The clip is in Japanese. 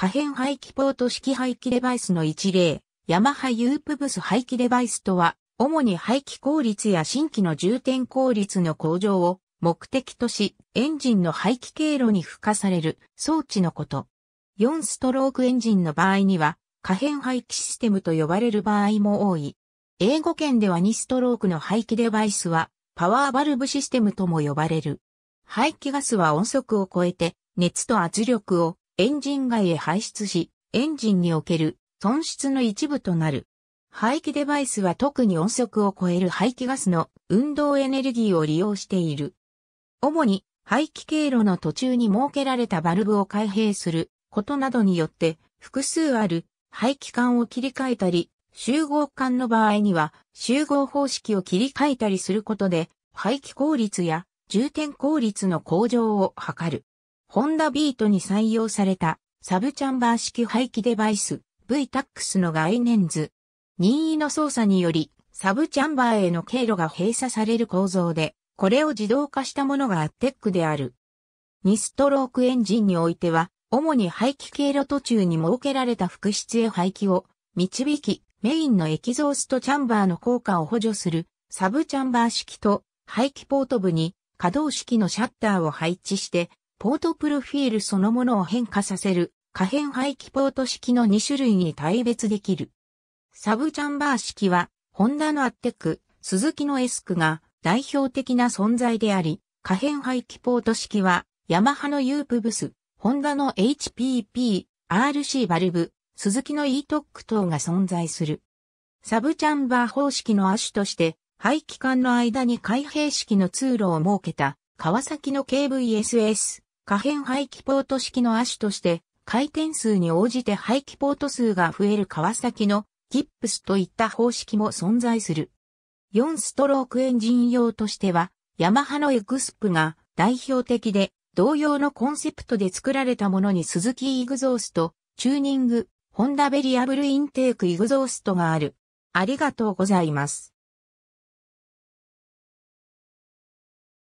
可変排気ポート式排気デバイスの一例、ヤマハユープブス排気デバイスとは、主に排気効率や新規の充填効率の向上を目的とし、エンジンの排気経路に付加される装置のこと。4ストロークエンジンの場合には、可変排気システムと呼ばれる場合も多い。英語圏では2ストロークの排気デバイスは、パワーバルブシステムとも呼ばれる。排気ガスは音速を超えて、熱と圧力をエンジン外へ排出し、エンジンにおける損失の一部となる。排気デバイスは特に音速を超える排気ガスの運動エネルギーを利用している。主に排気経路の途中に設けられたバルブを開閉することなどによって複数ある排気管を切り替えたり、集合管の場合には集合方式を切り替えたりすることで排気効率や充填効率の向上を図る。ホンダビートに採用されたサブチャンバー式排気デバイス VTAX の概念図。任意の操作によりサブチャンバーへの経路が閉鎖される構造で、これを自動化したものがアッテックである。2ストロークエンジンにおいては、主に排気経路途中に設けられた副室へ排気を導き、メインのエキゾーストチャンバーの効果を補助するサブチャンバー式と排気ポート部に可動式のシャッターを配置してポートプロフィールそのものを変化させる可変排気ポート式の2種類に対別できる。サブチャンバー式は、ホンダのアッテク、鈴木のエスクが代表的な存在であり、可変排気ポート式は、ヤマハのユープブス、ホンダの HPP、RC バルブ、鈴木の ETOC 等が存在する。サブチャンバー方式の亜種として、排気管の間に開閉式の通路を設けた、川崎の KVSS、可変排気ポート式の亜種として、回転数に応じて排気ポート数が増える川崎のギップスといった方式も存在する。4ストロークエンジン用としては、ヤマハのエグスプが代表的で、同様のコンセプトで作られたものにスズキイグゾースト、チューニング、ホンダベリアブルインテークイグゾーストがある。ありがとうございます。